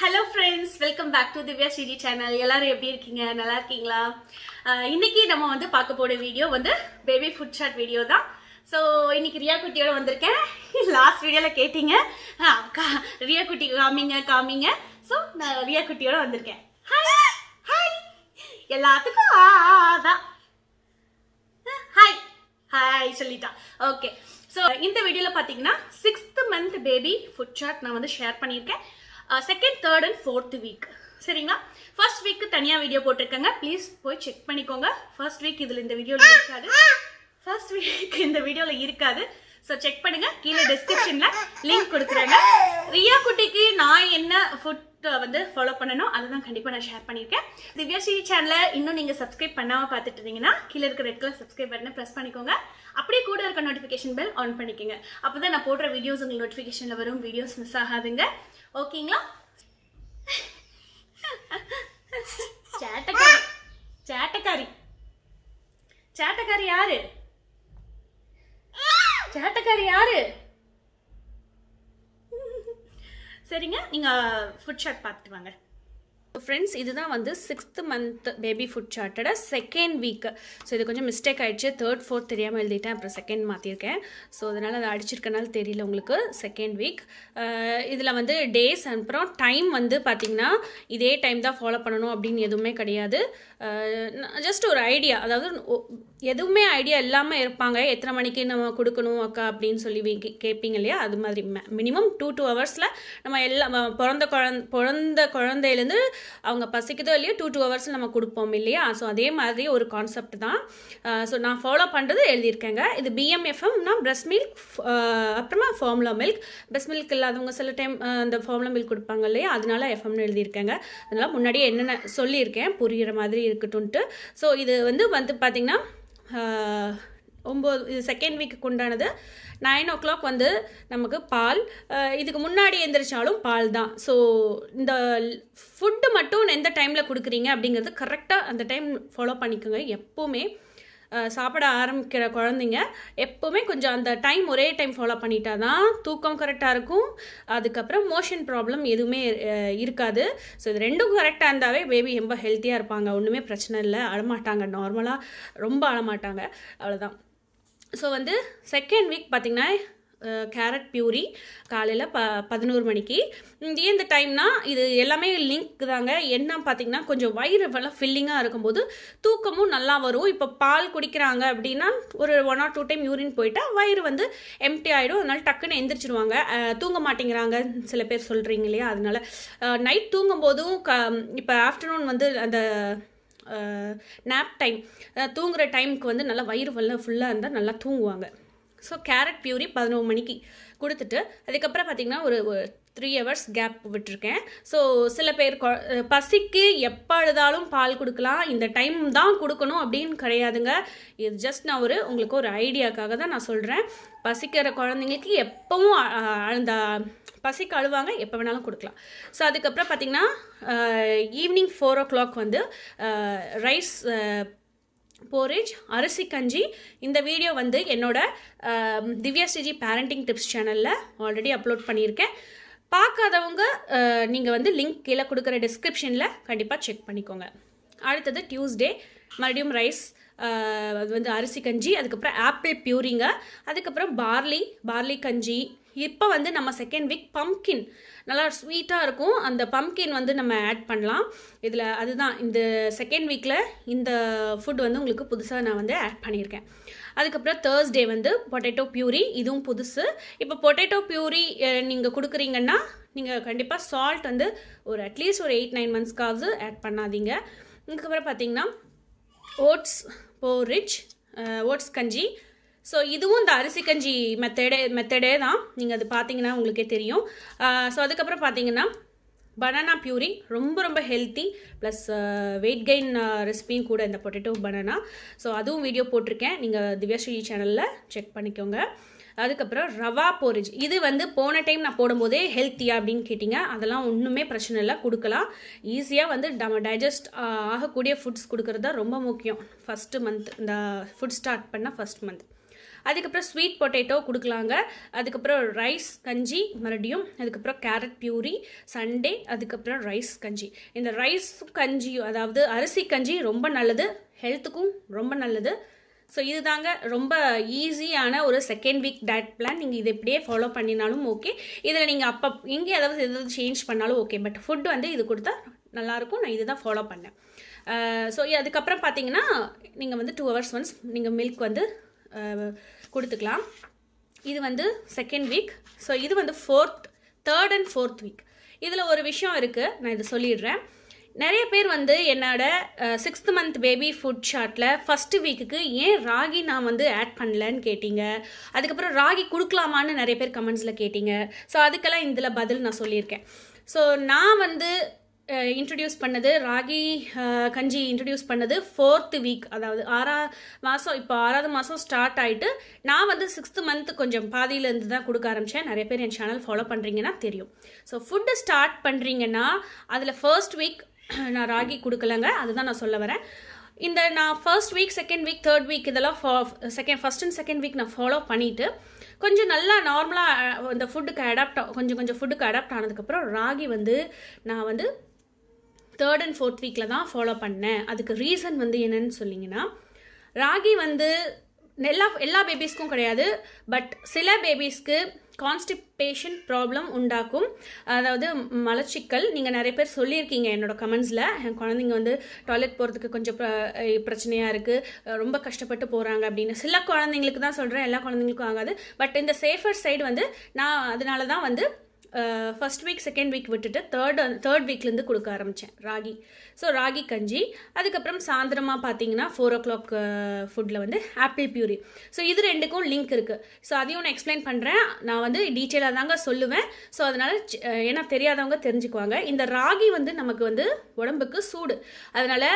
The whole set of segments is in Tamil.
hello friends welcome back to Divya Sriji channel எல்லாரும் எப்படி இருக்கீங்க நல்லா இருக்கீங்களா இன்னைக்கு நம்ம வந்து பார்க்க போகிற வீடியோ வந்து பேபி ஃபுட் ஷாட் வீடியோ தான் ஸோ இன்னைக்கு ரியா குட்டியோட வந்திருக்கேன் லாஸ்ட் வீடியோவில் கேட்டீங்க ரியா குட்டி காமிங்க காமிங்க ஸோ நான் ரியா குட்டியோட வந்திருக்கேன் ஹாய் எல்லாத்துக்கும் தான் ஹாய் ஹாய் சொல்லிட்டா ஓகே ஸோ இந்த வீடியோவில் பார்த்தீங்கன்னா sixth month baby food chart நான் வந்து ஷேர் பண்ணியிருக்கேன் second third and fourth week சரிங்களா ஃபர்ஸ்ட் வீக்கு தனியாக வீடியோ போட்டிருக்கேங்க ப்ளீஸ் போய் செக் பண்ணிக்கோங்க ஃபர்ஸ்ட் வீக் இதில் இந்த வீடியோவில் இருக்காது ஃபர்ஸ்ட் வீக் இந்த வீடியோவில் இருக்காது ஸோ செக் பண்ணுங்க கீழே டிஸ்கிரிப்ஷனில் லிங்க் கொடுக்குறேங்க ரியா குட்டிக்கு நான் என்ன ஃபுட் uh, வந்து ஃபாலோ பண்ணணும் அதை தான் கண்டிப்பாக நான் ஷேர் பண்ணியிருக்கேன் திவ்யா ஸ்ரீ சேனலை இன்னும் நீங்கள் சப்ஸ்கிரைப் பண்ணாமல் பார்த்துட்டு இருந்தீங்கன்னா கீழே இருக்கிற ரெட் கலர் சப்ஸ்கிரைப் பட்டனை ப்ரெஸ் பண்ணிக்கோங்க அப்படியே கூட இருக்க நோட்டிஃபிகேஷன் பெல் ஆன் பண்ணிக்கோங்க அப்போ தான் நான் போடுற வீடியோஸ் உங்களுக்கு நோட்டிஃபிகேஷனில் வரும் வீடியோஸ் மிஸ் ஆகாதுங்க ஓகேங்களா சேட்டக்காரி சேட்டக்காரி சேட்டக்காரி யாரு சேட்டக்காரி யாரு சரிங்க நீங்க ஃபுட் ஷாட் பார்த்துட்டு வாங்க ஃப்ரெண்ட்ஸ் இதுதான் வந்து சிக்ஸ்த் மந்த் பேபி ஃபுட் சார்ட்டோட செகண்ட் வீக்கு ஸோ இது கொஞ்சம் மிஸ்டேக் ஆகிடுச்சு தேர்ட் ஃபோர்த் தெரியாமல் எழுதிட்டேன் அப்புறம் செகண்ட் மாற்றிருக்கேன் ஸோ அதனால் அதை அடிச்சிருக்கனால தெரியல உங்களுக்கு செகண்ட் வீக் இதில் வந்து டேஸ் அப்புறம் டைம் வந்து பார்த்திங்கன்னா இதே டைம் தான் ஃபாலோ பண்ணணும் அப்படின்னு எதுவுமே கிடையாது ஜஸ்ட் ஒரு ஐடியா அதாவது எதுவுமே ஐடியா இல்லாமல் இருப்பாங்க எத்தனை மணிக்கு நம்ம கொடுக்கணும் அக்கா அப்படின்னு சொல்லி கேட்பீங்க இல்லையா அது மாதிரி மினிமம் டூ டூ ஹவர்ஸில் நம்ம எல்லாம் பிறந்த குழந்த பிறந்த குழந்தையிலேருந்து அவங்க பசிக்குதோ இல்லையோ டூ டூ ஹவர்ஸில் நம்ம கொடுப்போம் இல்லையா ஸோ அதே மாதிரி ஒரு கான்செப்ட் தான் ஸோ நான் ஃபாலோ பண்ணுறது எழுதியிருக்கேங்க இது பிஎம்எஃப்எம்னா பிரஸ்ட் மில்க் அப்புறமா ஃபார்முலா மில்க் பிரஸ்ட் மில்க் இல்லாதவங்க சில டைம் அந்த ஃபார்முலா மில்க் கொடுப்பாங்க இல்லையா அதனால எஃப்எம்னு எழுதியிருக்கேங்க அதனால் முன்னாடியே என்னென்ன சொல்லியிருக்கேன் புரிகிற மாதிரி இருக்கட்டும்ன்ட்டு ஸோ இது வந்து வந்து பார்த்திங்கன்னா ஒம்பது இது செகண்ட் வீக்குக்கு உண்டானது நைன் ஓ கிளாக் வந்து நமக்கு பால் இதுக்கு முன்னாடி எந்திரிச்சாலும் பால் தான் ஸோ இந்த ஃபுட்டு மட்டும் எந்த டைமில் கொடுக்குறீங்க அப்படிங்கிறது கரெக்டாக அந்த டைம் ஃபாலோ பண்ணிக்கோங்க எப்போவுமே சாப்பிட ஆரம்பிக்கிற குழந்தைங்க எப்போவுமே கொஞ்சம் அந்த டைம் ஒரே டைம் ஃபாலோ பண்ணிட்டா தான் தூக்கம் கரெக்டாக இருக்கும் அதுக்கப்புறம் மோஷன் ப்ராப்ளம் எதுவுமே இருக்காது ஸோ இது ரெண்டும் கரெக்டாக இருந்தாவே பேபி ரொம்ப ஹெல்த்தியாக இருப்பாங்க ஒன்றுமே பிரச்சனை இல்லை அழமாட்டாங்க நார்மலாக ரொம்ப அழமாட்டாங்க அவ்வளோதான் ஸோ வந்து செகண்ட் வீக் பார்த்திங்கன்னா கேரட் பியூரி காலையில் ப பதினோரு மணிக்கு ஏன் இந்த டைம்னா இது எல்லாமே லிங்க் தாங்க என்ன பார்த்தீங்கன்னா கொஞ்சம் வயிறு நல்லா ஃபில்லிங்காக இருக்கும்போது தூக்கமும் நல்லா வரும் இப்போ பால் குடிக்கிறாங்க அப்படின்னா ஒரு one or two time urine போயிட்டால் வயிறு வந்து எம்டி ஆகிடும் அதனால் டக்குன்னு எந்திரிச்சிடுவாங்க தூங்க மாட்டேங்கிறாங்க சில பேர் சொல்கிறீங்க இல்லையா அதனால் நைட் தூங்கும்போதும் க இப்போ ஆஃப்டர்நூன் வந்து அந்த நேப் டைம் தூங்குகிற டைமுக்கு வந்து நல்லா வயிறு ஃபுல்லாக ஃபுல்லாக இருந்தால் நல்லா தூங்குவாங்க ஸோ கேரட் பியூரி பதினோரு மணிக்கு கொடுத்துட்டு அதுக்கப்புறம் பார்த்திங்கன்னா ஒரு த்ரீ ஹவர்ஸ் கேப் விட்டுருக்கேன் ஸோ சில பேர் பசிக்கு எப்போ பால் கொடுக்கலாம் இந்த டைம் தான் கொடுக்கணும் அப்படின்னு கிடையாதுங்க இது ஜஸ்ட் நான் ஒரு உங்களுக்கு ஒரு ஐடியாக்காக தான் நான் சொல்கிறேன் பசிக்கிற குழந்தைங்களுக்கு எப்பவும் அந்த பசிக்கு அழுவாங்க எப்போ வேணாலும் கொடுக்கலாம் ஸோ அதுக்கப்புறம் பார்த்திங்கன்னா ஈவினிங் ஃபோர் ஓ கிளாக் வந்து ரைஸ் போரேஜ் அரிசி கஞ்சி இந்த வீடியோ வந்து என்னோட திவ்யா சிஜி பேரண்டிங் டிப்ஸ் சேனலில் ஆல்ரெடி அப்லோட் பண்ணியிருக்கேன் பார்க்காதவங்க நீங்கள் வந்து லிங்க் கீழே கொடுக்குற டிஸ்கிரிப்ஷனில் கண்டிப்பாக செக் பண்ணிக்கோங்க அடுத்தது டியூஸ்டே மறுபடியும் ரைஸ் அது வந்து அரிசி கஞ்சி அதுக்கப்புறம் ஆப்பிள் பியூரிங்க அதுக்கப்புறம் பார்லி பார்லி கஞ்சி இப்போ வந்து நம்ம செகண்ட் வீக் பம்கின் நல்லா ஸ்வீட்டாக இருக்கும் அந்த பம்கின் வந்து நம்ம ஆட் பண்ணலாம் இதில் அதுதான் இந்த செகண்ட் வீக்கில் இந்த ஃபுட் வந்து உங்களுக்கு புதுசாக நான் வந்து ஆட் பண்ணியிருக்கேன் அதுக்கப்புறம் தேர்ஸ்டே வந்து பொட்டேட்டோ பியூரி இதுவும் புதுசு இப்போ பொட்டேட்டோ பியூரி நீங்கள் கொடுக்குறீங்கன்னா நீங்கள் கண்டிப்பாக சால்ட் வந்து ஒரு அட்லீஸ்ட் ஒரு எயிட் நைன் மந்த்ஸ்க்காவது ஆட் பண்ணாதீங்க இதுக்கப்புறம் பார்த்தீங்கன்னா ஓட்ஸ் போரிச் ஓட்ஸ் கஞ்சி ஸோ இதுவும் இந்த அரிசி கஞ்சி மெத்தடே மெத்தடே தான் நீங்கள் அது பார்த்தீங்கன்னா உங்களுக்கே தெரியும் ஸோ அதுக்கப்புறம் பார்த்தீங்கன்னா பனானா பியூரி ரொம்ப ரொம்ப ஹெல்த்தி ப்ளஸ் வெயிட் கெயின் ரெசிபியும் கூட இந்த பொட்டேட்டோ பனானா ஸோ அதுவும் வீடியோ போட்டிருக்கேன் நீங்கள் திவ்யாஸ்ரீ சேனலில் செக் பண்ணிக்கோங்க அதுக்கப்புறம் ரவா போரிஜ் இது வந்து போன டைம் நான் போடும்போதே ஹெல்த்தியா அப்படின்னு கேட்டிங்க அதெல்லாம் ஒன்றுமே பிரச்சனை இல்லை கொடுக்கலாம் ஈஸியாக வந்து நம்ம டைஜஸ்ட் ஆகக்கூடிய ஃபுட்ஸ் கொடுக்குறது தான் ரொம்ப முக்கியம் ஃபஸ்ட்டு மந்த் இந்த ஃபுட் ஸ்டார்ட் பண்ணால் ஃபஸ்ட் மந்த் அதுக்கப்புறம் ஸ்வீட் பொட்டேட்டோ கொடுக்கலாங்க அதுக்கப்புறம் ரைஸ் கஞ்சி மறுபடியும் அதுக்கப்புறம் கேரட் பியூரி சண்டே அதுக்கப்புறம் ரைஸ் கஞ்சி இந்த ரைஸ் கஞ்சியும் அதாவது அரிசி கஞ்சி ரொம்ப நல்லது ஹெல்த்துக்கும் ரொம்ப நல்லது ஸோ இது தாங்க ரொம்ப ஈஸியான ஒரு செகண்ட் வீக் டயட் பிளான் நீங்கள் இது இப்படியே ஃபாலோ பண்ணினாலும் ஓகே இதில் நீங்கள் அப்போ இங்கே ஏதாவது எதாவது சேஞ்ச் பண்ணாலும் ஓகே பட் ஃபுட் வந்து இது கொடுத்தா நல்லாயிருக்கும் நான் இது தான் ஃபாலோ பண்ணேன் ஸோ அதுக்கப்புறம் பார்த்தீங்கன்னா நீங்கள் வந்து டூ ஹவர்ஸ் ஒன்ஸ் நீங்கள் மில்க் வந்து கொடுத்துக்கலாம் இது வந்து செகண்ட் வீக் ஸோ இது வந்து fourth third and fourth week இதில் ஒரு விஷயம் இருக்குது நான் இதை சொல்லிடுறேன் நிறைய பேர் வந்து என்னோட சிக்ஸ்த் மந்த் பேபி ஃபுட் ஷார்ட்டில் ஃபஸ்ட்டு வீக்குக்கு ஏன் ராகி நான் வந்து ஆட் பண்ணலன்னு கேட்டிங்க அதுக்கப்புறம் ராகி கொடுக்கலாமான்னு நிறைய பேர் கமெண்ட்ஸில் கேட்டிங்க ஸோ அதுக்கெல்லாம் இதில் பதில் நான் சொல்லியிருக்கேன் ஸோ நான் வந்து இன்ட்ரடியூஸ் பண்ணது ராகி கஞ்சி இன்ட்ரடியூஸ் பண்ணது ஃபோர்த்து வீக் அதாவது ஆறா மாதம் இப்போ ஆறாவது மாதம் ஸ்டார்ட் ஆகிட்டு நான் வந்து சிக்ஸ்த்து மந்த் கொஞ்சம் பாதியிலேருந்து தான் கொடுக்க ஆரம்பித்தேன் நிறைய பேர் என் சேனல் ஃபாலோ பண்ணுறீங்கன்னா தெரியும் ஸோ ஃபுட்டு ஸ்டார்ட் பண்ணுறீங்கன்னா அதில் ஃபர்ஸ்ட் வீக் நான் ராகி கொடுக்கலங்க அதுதான் நான் சொல்ல வரேன் இந்த நான் first week second week third week இதெல்லாம் second first and second week நான் ஃபாலோ பண்ணிவிட்டு கொஞ்சம் நல்லா நார்மலாக இந்த ஃபுட்டுக்கு அடாப்ட் கொஞ்சம் கொஞ்சம் ஃபுட்டுக்கு அடாப்ட் ஆனதுக்கப்புறம் ராகி வந்து நான் வந்து தேர்ட் அண்ட் ஃபோர்த் வீக்கில் தான் ஃபாலோ பண்ணேன் அதுக்கு ரீசன் வந்து என்னன்னு சொல்லிங்கன்னா ராகி வந்து எல்லா எல்லா பேபிஸ்க்கும் கிடையாது பட் சில பேபிஸ்க்கு கான்ஸ்டிபேஷன் ப்ராப்ளம் உண்டாக்கும் அதாவது மலச்சிக்கல் நீங்கள் நிறைய பேர் சொல்லியிருக்கீங்க என்னோட கமெண்ட்ஸில் என் குழந்தைங்க வந்து டாய்லெட் போகிறதுக்கு கொஞ்சம் பிரச்சனையாக இருக்குது ரொம்ப கஷ்டப்பட்டு போகிறாங்க அப்படின்னு சில குழந்தைங்களுக்கு தான் சொல்கிறேன் எல்லா குழந்தைங்களுக்கும் ஆகாது பட் இந்த சேஃபர் சைடு வந்து நான் அதனால தான் வந்து ஃபஸ்ட் வீக் செகண்ட் வீக் விட்டுட்டு தேர்ட் தேர்ட் வீக்லேருந்து கொடுக்க ஆரம்பித்தேன் ராகி ஸோ ராகி கஞ்சி அதுக்கப்புறம் சாயந்தரமாக பார்த்தீங்கன்னா ஃபோர் ஓ கிளாக் ஃபுட்டில் வந்து ஆப்பிள் பியூரி ஸோ இது ரெண்டுக்கும் லிங்க் இருக்குது ஸோ அதையும் நான் எக்ஸ்பிளைன் பண்ணுறேன் நான் வந்து டீட்டெயிலாக தாங்க சொல்லுவேன் ஸோ அதனால் ஏன்னா தெரியாதவங்க தெரிஞ்சுக்குவாங்க இந்த ராகி வந்து நமக்கு வந்து உடம்புக்கு சூடு அதனால்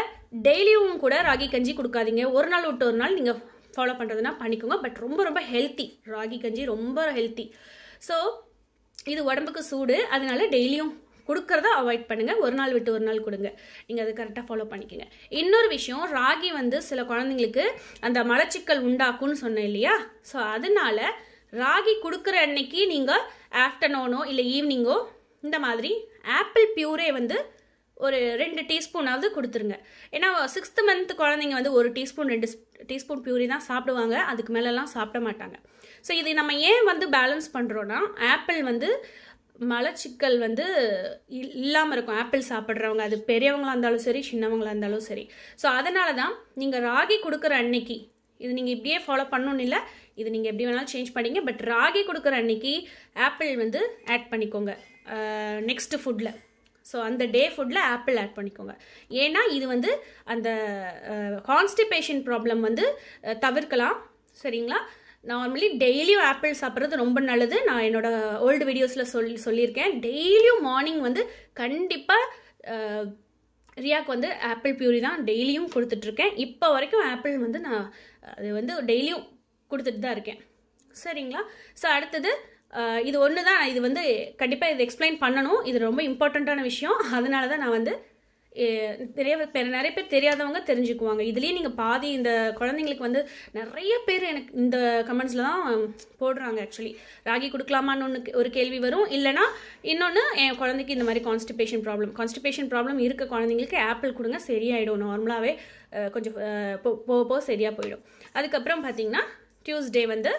டெய்லியும் கூட ராகி கஞ்சி கொடுக்காதீங்க ஒரு நாள் விட்டு ஒரு நாள் நீங்கள் ஃபாலோ பண்ணுறதுனா பண்ணிக்கோங்க பட் ரொம்ப ரொம்ப ஹெல்த்தி ராகி கஞ்சி ரொம்ப ஹெல்த்தி ஸோ இது உடம்புக்கு சூடு அதனால டெய்லியும் கொடுக்கறத அவாய்ட் பண்ணுங்கள் ஒரு நாள் விட்டு ஒரு நாள் கொடுங்க நீங்கள் அது கரெக்டாக ஃபாலோ பண்ணிக்கோங்க இன்னொரு விஷயம் ராகி வந்து சில குழந்தைங்களுக்கு அந்த மலச்சிக்கல் உண்டாக்கும்னு சொன்னேன் இல்லையா ஸோ அதனால ராகி கொடுக்குற அன்னைக்கு நீங்கள் ஆஃப்டர்நூனோ இல்லை ஈவினிங்கோ இந்த மாதிரி ஆப்பிள் பியூரே வந்து ஒரு ரெண்டு டீஸ்பூனாவது கொடுத்துருங்க ஏன்னா சிக்ஸ்த்து மந்த் குழந்தைங்க வந்து ஒரு டீஸ்பூன் ரெண்டு டீஸ்பூன் பியூரி தான் சாப்பிடுவாங்க அதுக்கு மேலெலாம் சாப்பிட மாட்டாங்க ஸோ இது நம்ம ஏன் வந்து பேலன்ஸ் பண்ணுறோன்னா ஆப்பிள் வந்து மலச்சிக்கல் வந்து இல்லாமல் இருக்கும் ஆப்பிள் சாப்பிட்றவங்க அது பெரியவங்களாக இருந்தாலும் சரி சின்னவங்களாக இருந்தாலும் சரி ஸோ அதனால தான் நீங்கள் ராகி கொடுக்குற அன்னைக்கு இது நீங்கள் இப்படியே ஃபாலோ பண்ணணும் இல்லை இது நீங்கள் எப்படி வேணாலும் சேஞ்ச் பண்ணிங்க பட் ராகி கொடுக்குற அன்னைக்கு ஆப்பிள் வந்து ஆட் பண்ணிக்கோங்க நெக்ஸ்ட்டு ஃபுட்டில் ஸோ அந்த டே ஃபுட்டில் ஆப்பிள் ஆட் பண்ணிக்கோங்க ஏன்னா இது வந்து அந்த கான்ஸ்டிபேஷன் ப்ராப்ளம் வந்து தவிர்க்கலாம் சரிங்களா நார்மலி டெய்லியும் ஆப்பிள் சாப்பிட்றது ரொம்ப நல்லது நான் என்னோடய ஓல்டு வீடியோஸில் சொல்லி சொல்லியிருக்கேன் டெய்லியும் மார்னிங் வந்து கண்டிப்பாக ரியாக் வந்து ஆப்பிள் பியூரி தான் டெய்லியும் கொடுத்துட்ருக்கேன் இப்போ வரைக்கும் ஆப்பிள் வந்து நான் அது வந்து டெய்லியும் கொடுத்துட்டு தான் இருக்கேன் சரிங்களா ஸோ அடுத்தது இது ஒன்று தான் இது வந்து கண்டிப்பாக இது எக்ஸ்பிளைன் பண்ணணும் இது ரொம்ப இம்பார்ட்டண்ட்டான விஷயம் அதனால தான் நான் வந்து நிறைய பேர் நிறைய பேர் தெரியாதவங்க தெரிஞ்சுக்குவாங்க இதுலேயே நீங்கள் பாதி இந்த குழந்தைங்களுக்கு வந்து நிறைய பேர் எனக்கு இந்த கமெண்ட்ஸில் தான் போடுறாங்க ஆக்சுவலி ராகி கொடுக்கலாமான்னு ஒன்று ஒரு கேள்வி வரும் இல்லைனா இன்னொன்று என் குழந்தைக்கு இந்த மாதிரி கான்ஸ்டிபேஷன் ப்ராப்ளம் கான்ஸ்டிபேஷன் ப்ராப்ளம் இருக்க குழந்தைங்களுக்கு ஆப்பிள் கொடுங்க சரியாயிடும் நார்மலாகவே கொஞ்சம் போ போக சரியாக போயிடும் அதுக்கப்புறம் பார்த்தீங்கன்னா டியூஸ்டே வந்து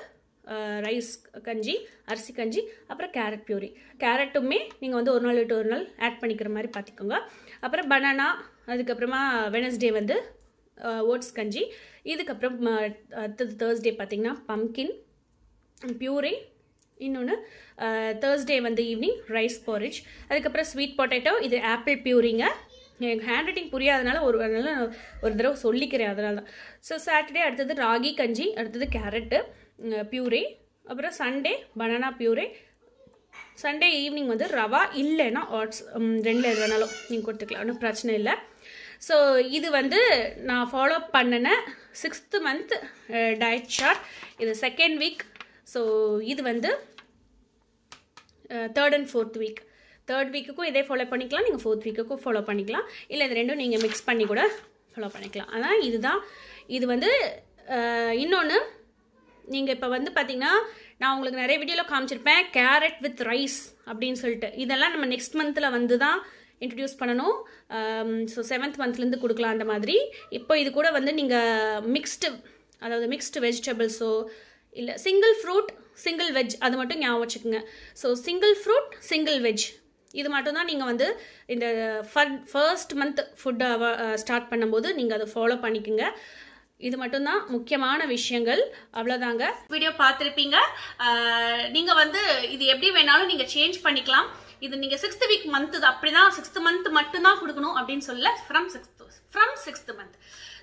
ரைஸ் கஞ்சி அரிசி கஞ்சி அப்புறம் கேரட் பியூரி கேரட்டுமே நீங்கள் வந்து ஒரு நாள் விட்டு ஒரு நாள் ஆட் பண்ணிக்கிற மாதிரி பார்த்துக்கோங்க அப்புறம் பனானா அதுக்கப்புறமா வெனஸ்டே வந்து ஓட்ஸ் கஞ்சி இதுக்கப்புறம் அடுத்தது தேர்ஸ்டே பார்த்திங்கன்னா பம்கின் பியூரி இன்னொன்று தேர்ஸ்டே வந்து ஈவினிங் ரைஸ் போரிஜ் அதுக்கப்புறம் ஸ்வீட் பொட்டேட்டோ இது ஆப்பிள் பியூரிங்க எனக்கு ஹேண்ட் ரைட்டிங் புரியாதனால ஒரு அதனால ஒரு தடவை சொல்லிக்கிறேன் அதனால தான் ஸோ சாட்டர்டே அடுத்தது ராகி கஞ்சி அடுத்தது கேரட்டு பியூரே அப்புறம் Sunday banana puree Sunday evening வந்து ரவா இல்லைன்னா ஆட்ஸ் ரெண்டில் எது வேணாலும் நீங்கள் கொடுத்துக்கலாம் ஒன்றும் பிரச்சனை இல்லை ஸோ இது வந்து நான் ஃபாலோ பண்ணின சிக்ஸ்த்து மந்த் டயட் ஷார்ட் இது செகண்ட் வீக் ஸோ இது வந்து third and fourth week third வீக்குக்கும் இதே ஃபாலோ பண்ணிக்கலாம் நீங்கள் ஃபோர்த் வீக்குக்கும் ஃபாலோ பண்ணிக்கலாம் இல்லை இது ரெண்டும் நீங்கள் மிக்ஸ் பண்ணி கூட ஃபாலோ பண்ணிக்கலாம் ஆனால் இதுதான் இது வந்து இன்னொன்று நீங்கள் இப்போ வந்து பார்த்தீங்கன்னா நான் உங்களுக்கு நிறைய வீடியோவில் காமிச்சிருப்பேன் கேரட் வித் ரைஸ் அப்படின்னு சொல்லிட்டு இதெல்லாம் நம்ம நெக்ஸ்ட் மந்தில் வந்து தான் இன்ட்ரடியூஸ் பண்ணணும் ஸோ செவன்த் மந்த்லேருந்து கொடுக்கலாம் அந்த மாதிரி இப்போ இது கூட வந்து நீங்கள் மிக்ஸ்டு அதாவது மிக்ஸ்டு வெஜிடபிள்ஸோ இல்லை சிங்கிள் ஃப்ரூட் சிங்கிள் வெஜ் அது மட்டும் ஞாபகம் வச்சுக்கோங்க so single fruit single veg இது மட்டும்தான் நீங்கள் வந்து இந்த ஃபர் ஃபர்ஸ்ட் மந்த் ஃபுட்டை ஸ்டார்ட் பண்ணும்போது நீங்கள் அதை ஃபாலோ பண்ணிக்கோங்க இது மட்டும்தான் முக்கியமான விஷயங்கள் அவ்வளோதாங்க வீடியோ பார்த்துருப்பீங்க நீங்கள் வந்து இது எப்படி வேணாலும் நீங்கள் சேஞ்ச் பண்ணிக்கலாம் இது நீங்கள் சிக்ஸ்த் வீக் மந்த் அப்படி தான் சிக்ஸ்த் மந்த் மட்டும்தான் கொடுக்கணும் அப்படின்னு சொல்லல from sixth from sixth month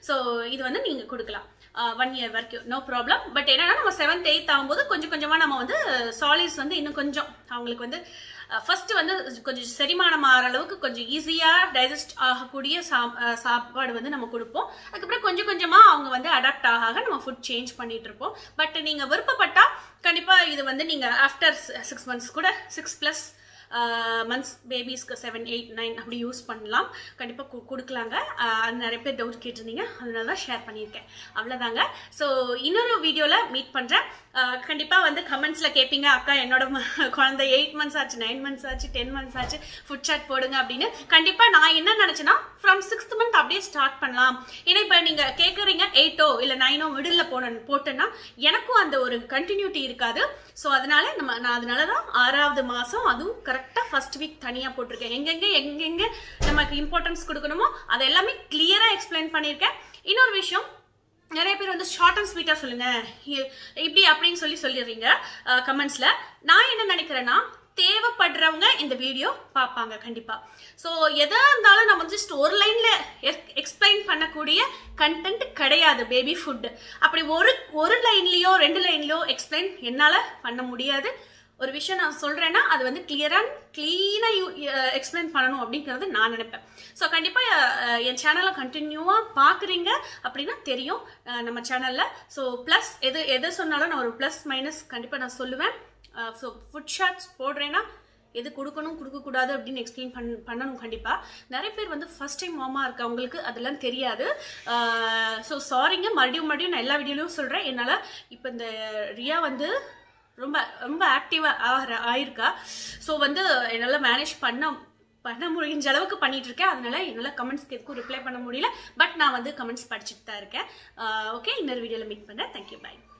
so இது வந்து நீங்கள் கொடுக்கலாம் ஒன் இயர் வரைக்கும் நோ ப்ராப்ளம் பட் என்னன்னா நம்ம செவன்த் எயித் ஆகும்போது கொஞ்சம் கொஞ்சமாக நம்ம வந்து சாலிட்ஸ் uh, வந்து இன்னும் கொஞ்சம் அவங்களுக்கு வந்து ஃபஸ்ட்டு uh, வந்து கொஞ்சம் செரிமானம் ஆகிற அளவுக்கு கொஞ்சம் ஈஸியாக டைஜஸ்ட் ஆகக்கூடிய சா uh, சாப்பாடு வந்து நம்ம கொடுப்போம் அதுக்கப்புறம் கொஞ்சம் கொஞ்சமாக அவங்க வந்து அடாப்ட் ஆக நம்ம ஃபுட் சேஞ்ச் பண்ணிட்டு இருப்போம் பட் நீங்கள் விருப்பப்பட்டால் கண்டிப்பாக இது வந்து நீங்கள் ஆஃப்டர் சிக்ஸ் மந்த்ஸ் கூட சிக்ஸ் ப்ளஸ் மந்த்ஸ் பேபிஸ்க்கு செவன் எயிட் நைன் அப்படி யூஸ் பண்ணலாம் கண்டிப்பாக கொடுக்கலாங்க அது நிறைய பேர் டவுட் கேட்டிருந்தீங்க அதனால தான் ஷேர் பண்ணியிருக்கேன் அவ்வளோதாங்க ஸோ இன்னொரு வீடியோவில் மீட் பண்ணுறேன் கண்டிப்பாக வந்து கமெண்ட்ஸில் கேட்பீங்க அக்கா என்னோட குழந்தை எயிட் மந்த்ஸ் ஆச்சு நைன் மந்த்ஸ் ஆச்சு டென் மந்த்ஸ் ஆச்சு ஃபுட் சாட் போடுங்க அப்படின்னு கண்டிப்பாக நான் என்ன நினச்சேன்னா ஃப்ரம் சிக்ஸ்த் மந்த் அப்படியே ஸ்டார்ட் பண்ணலாம் ஏன்னா இப்போ நீங்கள் கேட்குறீங்க எயிட்டோ இல்லை நைனோ மிடில் போன போட்டேன்னா எனக்கும் அந்த ஒரு கண்டினியூட்டி இருக்காது ஸோ அதனால நம்ம நான் அதனால தான் ஆறாவது மாதம் அதுவும் கரெக்ட் கரெக்டாக ஃபர்ஸ்ட் வீக் தனியாக போட்டிருக்கேன் எங்கெங்கே எங்கெங்கே நமக்கு இம்பார்ட்டன்ஸ் கொடுக்கணுமோ அதை எல்லாமே கிளியராக எக்ஸ்பிளைன் பண்ணியிருக்கேன் இன்னொரு விஷயம் நிறைய பேர் வந்து ஷார்ட் அண்ட் ஸ்வீட்டாக சொல்லுங்கள் இப்படி அப்படின்னு சொல்லி சொல்லிடுறீங்க கமெண்ட்ஸில் நான் என்ன நினைக்கிறேன்னா தேவைப்படுறவங்க இந்த வீடியோ பார்ப்பாங்க கண்டிப்பாக ஸோ எதாக இருந்தாலும் நம்ம ஜஸ்ட் ஒரு லைனில் எக்ஸ்பிளைன் பண்ணக்கூடிய கண்டென்ட் கிடையாது பேபி ஃபுட்டு அப்படி ஒரு ஒரு லைன்லேயோ ரெண்டு லைன்லையோ எக்ஸ்பிளைன் என்னால் பண்ண முடியாது ஒரு விஷயம் நான் சொல்கிறேன்னா அது வந்து கிளியராக க்ளீனாக யூ எக்ஸ்பிளைன் பண்ணணும் அப்படிங்கிறது நான் நினைப்பேன் ஸோ கண்டிப்பாக என் சேனலை கண்டினியூவாக பார்க்குறீங்க அப்படின்னா தெரியும் நம்ம சேனலில் ஸோ ப்ளஸ் எது எது சொன்னாலும் நான் ஒரு ப்ளஸ் மைனஸ் கண்டிப்பாக நான் சொல்லுவேன் ஸோ ஃபுட் ஷாட்ஸ் போடுறேன்னா எது கொடுக்கணும் கொடுக்கக்கூடாது அப்படின்னு எக்ஸ்பிளைன் பண் பண்ணணும் கண்டிப்பாக நிறைய பேர் வந்து ஃபஸ்ட் டைம் மாமா இருக்கா அவங்களுக்கு அதெல்லாம் தெரியாது ஸோ சாரிங்க மறுபடியும் மறுபடியும் நான் எல்லா வீடியோலையும் சொல்கிறேன் என்னால் இப்போ இந்த ரியா வந்து ரொம்ப ரொம்ப ஆக்டிவாக ஆகிற ஆயிருக்கா ஸோ வந்து என்னால் மேனேஜ் பண்ண பண்ண முடிஞ்ச அளவுக்கு பண்ணிட்டு இருக்கேன் அதனால என்னால் கமெண்ட்ஸ்க்கு எதுக்கும் ரிப்ளை பண்ண முடியல பட் நான் வந்து கமெண்ட்ஸ் படிச்சுட்டு தான் இருக்கேன் ஓகே இன்னொரு வீடியோவில் மீட் பண்ணுறேன் தேங்க்யூ பாய்